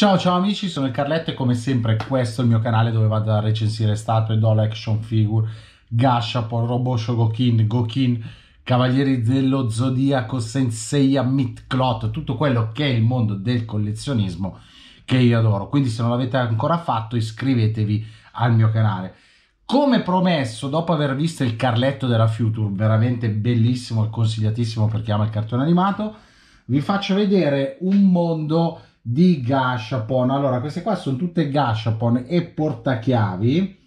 Ciao ciao amici, sono il Carletto e come sempre questo è il mio canale dove vado a recensire statue, doll, action figure, gashapon, robot shogokin, gokin, cavalieri dello zodiaco, sensei, mitclot, tutto quello che è il mondo del collezionismo che io adoro. Quindi se non l'avete ancora fatto iscrivetevi al mio canale. Come promesso, dopo aver visto il Carletto della Future, veramente bellissimo e consigliatissimo per chi ama il cartone animato, vi faccio vedere un mondo di gashapon. Allora, queste qua sono tutte gashapon e portachiavi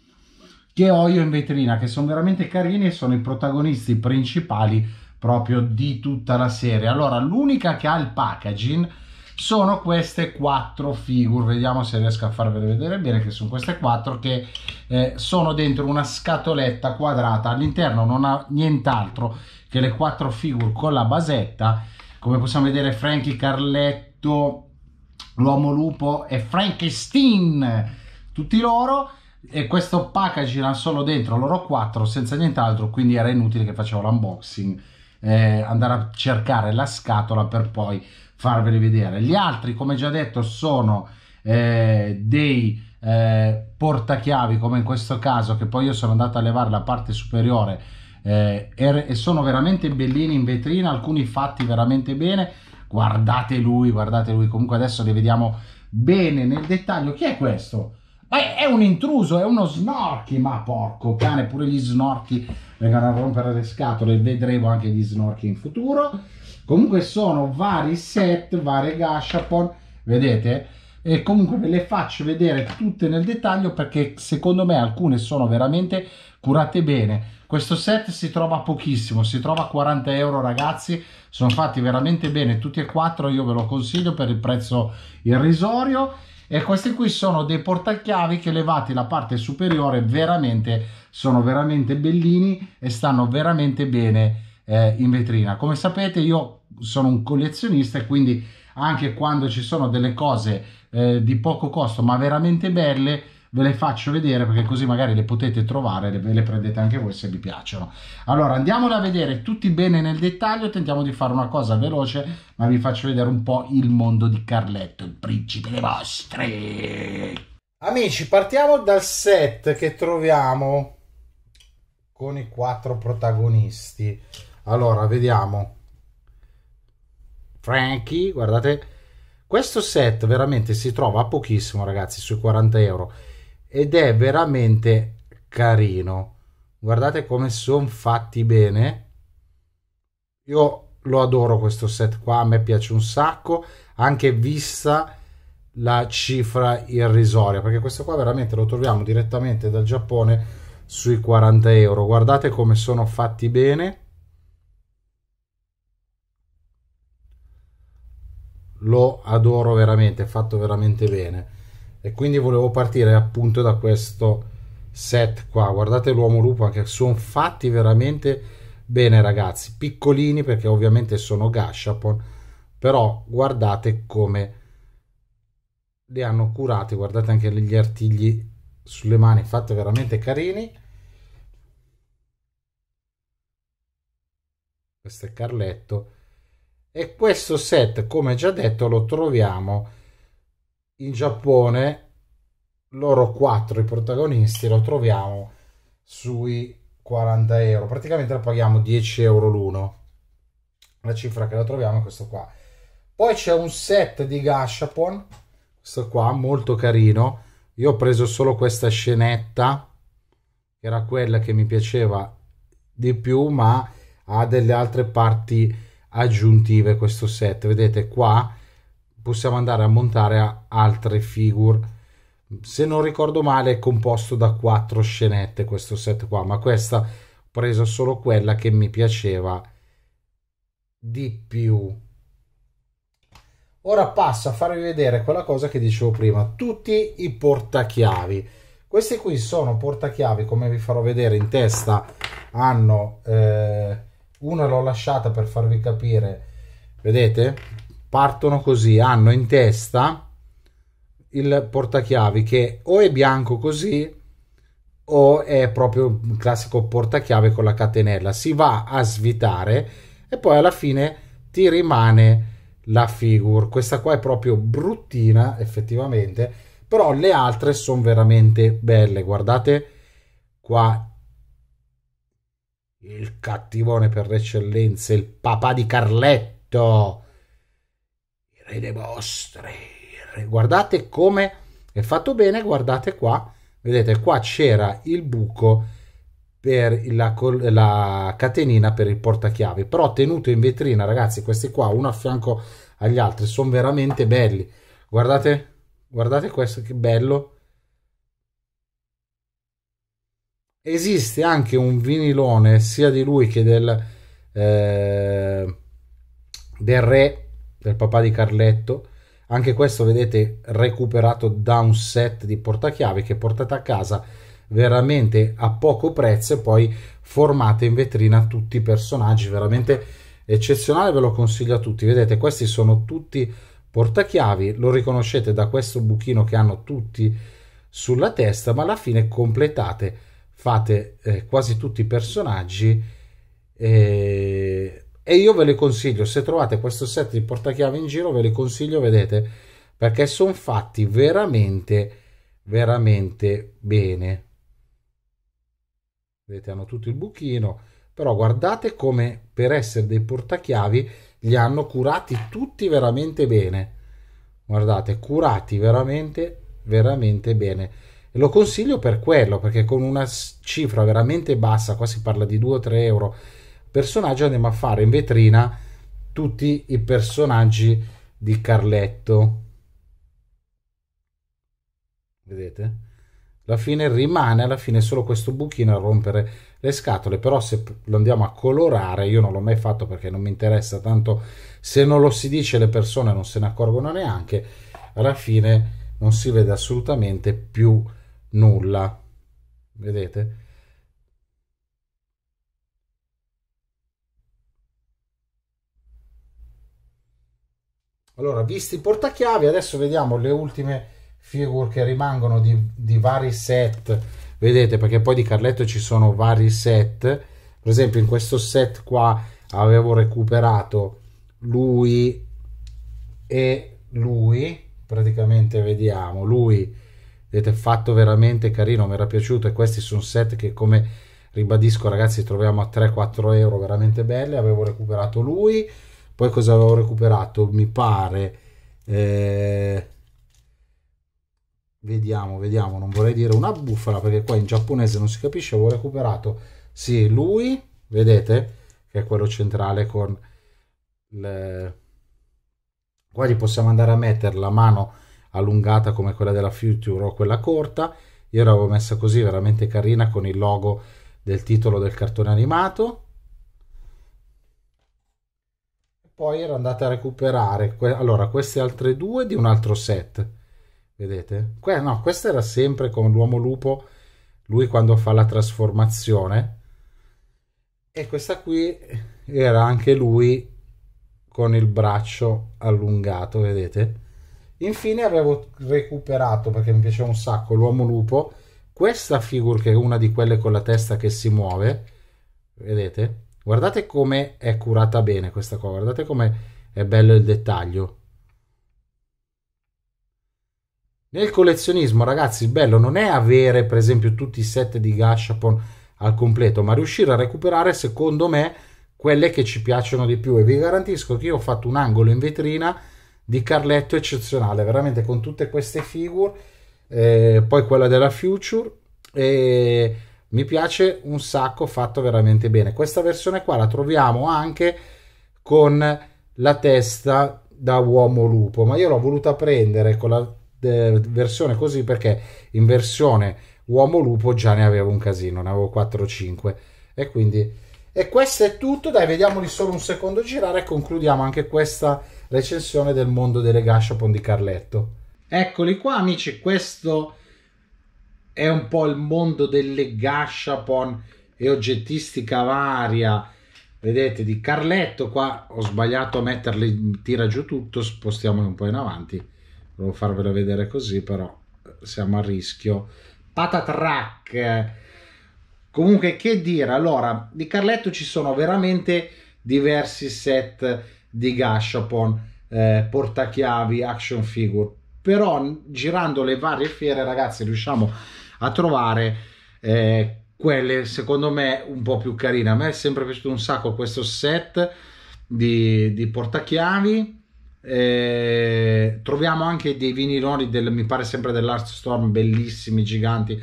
che ho io in vetrina, che sono veramente carini e sono i protagonisti principali proprio di tutta la serie. Allora, l'unica che ha il packaging sono queste quattro figure. Vediamo se riesco a farvele vedere bene, che sono queste quattro che eh, sono dentro una scatoletta quadrata. All'interno non ha nient'altro che le quattro figure con la basetta. Come possiamo vedere Frankie Carletto, l'uomo lupo e Frankenstein, tutti loro. E questo package erano solo dentro loro quattro senza nient'altro, quindi era inutile che facevo l'unboxing, eh, andare a cercare la scatola per poi farveli vedere. Gli altri, come già detto, sono eh, dei eh, portachiavi, come in questo caso, che poi io sono andato a levare la parte superiore eh, er, e, sono veramente bellini in vetrina, alcuni fatti veramente bene guardate lui, guardate lui, comunque adesso le vediamo bene nel dettaglio. Chi è questo? Beh, è un intruso, è uno snorchi, ma porco cane, pure gli snorchi vengono a rompere le scatole, vedremo anche gli snorchi in futuro. Comunque sono vari set, varie gashapon, vedete? E comunque ve le faccio vedere tutte nel dettaglio perché secondo me alcune sono veramente curate bene. Questo set si trova pochissimo, si trova a 40 euro ragazzi, sono fatti veramente bene tutti e quattro, io ve lo consiglio per il prezzo irrisorio. E questi qui sono dei portachiavi che levati la parte superiore veramente sono veramente bellini e stanno veramente bene eh, in vetrina. Come sapete io sono un collezionista e quindi anche quando ci sono delle cose eh, di poco costo ma veramente belle ve le faccio vedere perché così magari le potete trovare e le prendete anche voi se vi piacciono. Allora andiamole a vedere tutti bene nel dettaglio, tentiamo di fare una cosa veloce, ma vi faccio vedere un po' il mondo di Carletto, il principe dei vostri. Amici, partiamo dal set che troviamo con i quattro protagonisti. Allora, vediamo. Frankie, guardate, questo set veramente si trova a pochissimo, ragazzi, sui 40 euro ed è veramente carino. Guardate come sono fatti bene. Io lo adoro questo set qua, a me piace un sacco, anche vista la cifra irrisoria, perché questo qua veramente lo troviamo direttamente dal Giappone sui 40 euro. Guardate come sono fatti bene. Lo adoro veramente, fatto veramente bene e quindi volevo partire appunto da questo set qua guardate l'uomo lupo anche sono fatti veramente bene ragazzi piccolini perché ovviamente sono gashapon però guardate come li hanno curati guardate anche gli artigli sulle mani fatti veramente carini questo è Carletto e questo set come già detto lo troviamo in Giappone loro quattro i protagonisti lo troviamo sui 40 euro praticamente la paghiamo 10 euro l'uno la cifra che la troviamo è questo qua poi c'è un set di Gashapon questo qua molto carino io ho preso solo questa scenetta che era quella che mi piaceva di più ma ha delle altre parti aggiuntive questo set vedete qua possiamo andare a montare altre figure se non ricordo male è composto da quattro scenette questo set qua ma questa ho preso solo quella che mi piaceva di più ora passo a farvi vedere quella cosa che dicevo prima tutti i portachiavi questi qui sono portachiavi come vi farò vedere in testa hanno eh, una l'ho lasciata per farvi capire vedete partono così, hanno in testa il portachiavi che o è bianco così o è proprio un classico portachiave con la catenella, si va a svitare e poi alla fine ti rimane la figure. Questa qua è proprio bruttina effettivamente, però le altre sono veramente belle. Guardate qua il cattivone per eccellenza, il papà di Carletto e le vostre. Guardate come è fatto bene, guardate qua. Vedete, qua c'era il buco per la, la, catenina per il portachiavi, però tenuto in vetrina, ragazzi, questi qua, uno a fianco agli altri, sono veramente belli. Guardate, guardate questo, che bello. Esiste anche un vinilone sia di lui che del, eh, del re del papà di Carletto. Anche questo, vedete, recuperato da un set di portachiavi che portate a casa veramente a poco prezzo e poi formate in vetrina tutti i personaggi, veramente eccezionale, ve lo consiglio a tutti. Vedete, questi sono tutti portachiavi, lo riconoscete da questo buchino che hanno tutti sulla testa, ma alla fine completate, fate eh, quasi tutti i personaggi. Eh, e io ve le consiglio se trovate questo set di portachiavi in giro ve le consiglio vedete perché sono fatti veramente veramente bene vedete hanno tutto il buchino però guardate come per essere dei portachiavi li hanno curati tutti veramente bene guardate curati veramente veramente bene e lo consiglio per quello perché con una cifra veramente bassa qua si parla di 2 o 3 euro personaggi andiamo a fare in vetrina tutti i personaggi di Carletto. Vedete? Alla fine rimane alla fine solo questo buchino a rompere le scatole, però se lo andiamo a colorare, io non l'ho mai fatto perché non mi interessa tanto, se non lo si dice le persone non se ne accorgono neanche, alla fine non si vede assolutamente più nulla. Vedete? Allora, visti i portachiavi, adesso vediamo le ultime figure che rimangono di, di, vari set. Vedete, perché poi di Carletto ci sono vari set. Per esempio, in questo set qua avevo recuperato lui e lui. Praticamente vediamo, lui, vedete, fatto veramente carino, mi era piaciuto. E questi sono set che, come ribadisco, ragazzi, troviamo a 3-4 euro, veramente belli. Avevo recuperato lui poi cosa avevo recuperato? Mi pare... Eh, vediamo, vediamo, non vorrei dire una bufala perché qua in giapponese non si capisce, avevo recuperato, sì, lui, vedete, che è quello centrale con le... qua gli possiamo andare a mettere la mano allungata come quella della Future o quella corta, io l'avevo messa così, veramente carina, con il logo del titolo del cartone animato, poi era andata a recuperare que allora queste altre due di un altro set vedete que no questa era sempre con l'uomo lupo lui quando fa la trasformazione e questa qui era anche lui con il braccio allungato vedete infine avevo recuperato perché mi piaceva un sacco l'uomo lupo questa figura che è una di quelle con la testa che si muove vedete Guardate come è curata bene questa qua, guardate come è bello il dettaglio. Nel collezionismo, ragazzi, il bello non è avere, per esempio, tutti i set di Gashapon al completo, ma riuscire a recuperare, secondo me, quelle che ci piacciono di più. E vi garantisco che io ho fatto un angolo in vetrina di Carletto eccezionale, veramente con tutte queste figure, eh, poi quella della Future. E mi piace un sacco fatto veramente bene questa versione qua la troviamo anche con la testa da uomo lupo ma io l'ho voluta prendere con la versione così perché in versione uomo lupo già ne avevo un casino ne avevo 4 o 5 e quindi e questo è tutto dai vediamoli solo un secondo girare e concludiamo anche questa recensione del mondo delle gashapon di Carletto eccoli qua amici questo è un po' il mondo delle gashapon e oggettistica varia vedete di Carletto qua ho sbagliato a metterli tira giù tutto spostiamolo un po' in avanti volevo farvelo vedere così però eh, siamo a rischio patatrack comunque che dire allora di Carletto ci sono veramente diversi set di gashapon eh, portachiavi action figure però girando le varie fiere ragazzi riusciamo a trovare eh, quelle secondo me un po' più carine. A me è sempre piaciuto un sacco questo set di, di portachiavi. Eh, troviamo anche dei viniloni del, mi pare sempre dell'Art Storm bellissimi, giganti,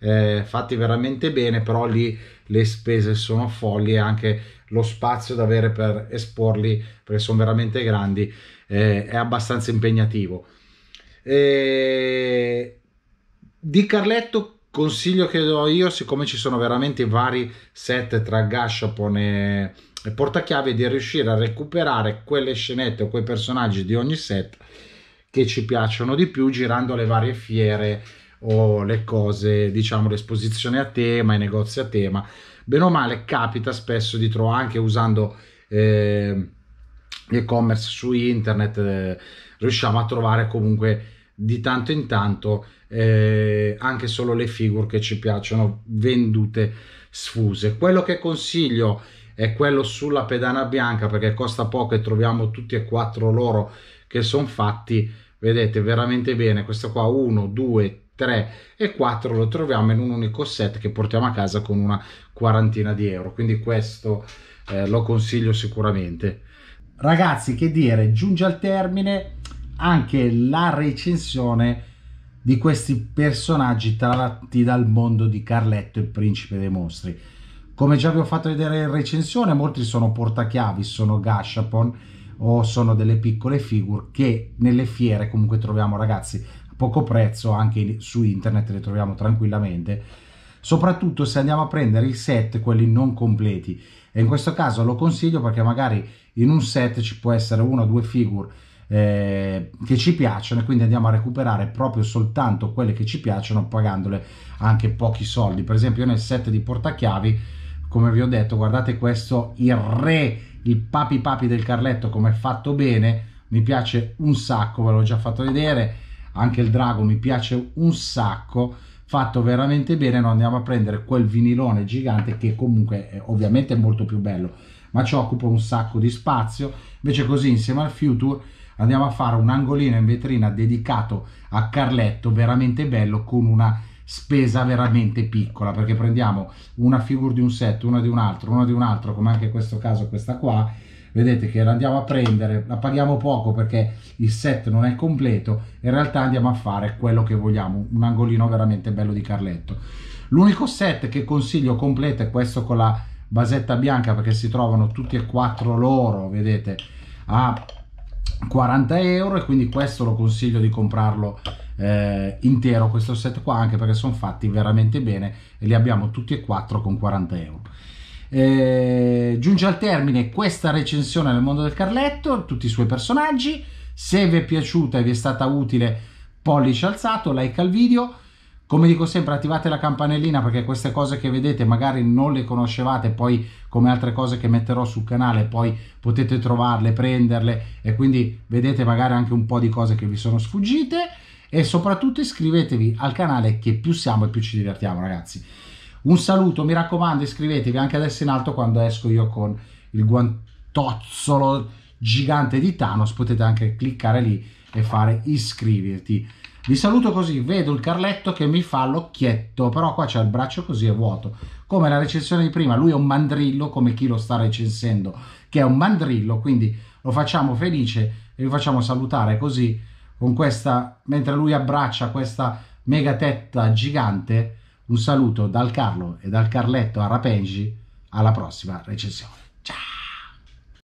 eh, fatti veramente bene, però lì le spese sono folli e anche lo spazio da avere per esporli, perché sono veramente grandi, eh, è abbastanza impegnativo. E eh, di Carletto consiglio che do io, siccome ci sono veramente vari set tra Gashapon e, e Portachiavi, di riuscire a recuperare quelle scenette o quei personaggi di ogni set che ci piacciono di più girando le varie fiere o le cose, diciamo, le esposizioni a tema, i negozi a tema. Bene o male capita spesso di trovare anche usando eh, e-commerce su internet, eh, riusciamo a trovare comunque di tanto in tanto eh, anche solo le figure che ci piacciono vendute sfuse. Quello che consiglio è quello sulla pedana bianca perché costa poco e troviamo tutti e quattro loro che sono fatti, vedete veramente bene, questo qua 1, 2, 3 e 4 lo troviamo in un unico set che portiamo a casa con una quarantina di euro, quindi questo eh, lo consiglio sicuramente. Ragazzi, che dire, giunge al termine anche la recensione di questi personaggi tratti dal mondo di Carletto e Principe dei Mostri. Come già vi ho fatto vedere in recensione, molti sono portachiavi, sono gashapon o sono delle piccole figure che nelle fiere comunque troviamo ragazzi a poco prezzo, anche su internet le troviamo tranquillamente, soprattutto se andiamo a prendere i set, quelli non completi. E in questo caso lo consiglio perché magari in un set ci può essere una o due figure eh, che ci piacciono e quindi andiamo a recuperare proprio soltanto quelle che ci piacciono pagandole anche pochi soldi. Per esempio nel set di portachiavi, come vi ho detto, guardate questo, il re, il papi papi del Carletto come è fatto bene, mi piace un sacco, ve l'ho già fatto vedere, anche il drago mi piace un sacco fatto veramente bene, noi andiamo a prendere quel vinilone gigante che comunque è, ovviamente è molto più bello, ma ci occupa un sacco di spazio, invece così insieme al Future andiamo a fare un angolino in vetrina dedicato a Carletto veramente bello con una spesa veramente piccola perché prendiamo una figura di un set una di un altro una di un altro come anche in questo caso questa qua vedete che la andiamo a prendere, la paghiamo poco perché il set non è completo, in realtà andiamo a fare quello che vogliamo, un angolino veramente bello di Carletto. L'unico set che consiglio completo è questo con la basetta bianca perché si trovano tutti e quattro loro, vedete, a ah, 40 euro e quindi questo lo consiglio di comprarlo eh, intero questo set qua anche perché sono fatti veramente bene e li abbiamo tutti e quattro con 40 euro eh, giunge al termine questa recensione del mondo del Carletto tutti i suoi personaggi se vi è piaciuta e vi è stata utile pollice alzato like al video come dico sempre, attivate la campanellina perché queste cose che vedete magari non le conoscevate, poi come altre cose che metterò sul canale, poi potete trovarle, prenderle e quindi vedete magari anche un po' di cose che vi sono sfuggite e soprattutto iscrivetevi al canale che più siamo e più ci divertiamo ragazzi. Un saluto, mi raccomando iscrivetevi anche adesso in alto quando esco io con il guantozzolo gigante di Thanos, potete anche cliccare lì e fare iscriverti. Vi saluto così, vedo il Carletto che mi fa l'occhietto, però qua c'è il braccio così è vuoto. Come la recensione di prima, lui è un mandrillo, come chi lo sta recensendo, che è un mandrillo, quindi lo facciamo felice e lo facciamo salutare così, con questa, mentre lui abbraccia questa mega tetta gigante, un saluto dal Carlo e dal Carletto a Rapengi, alla prossima recensione.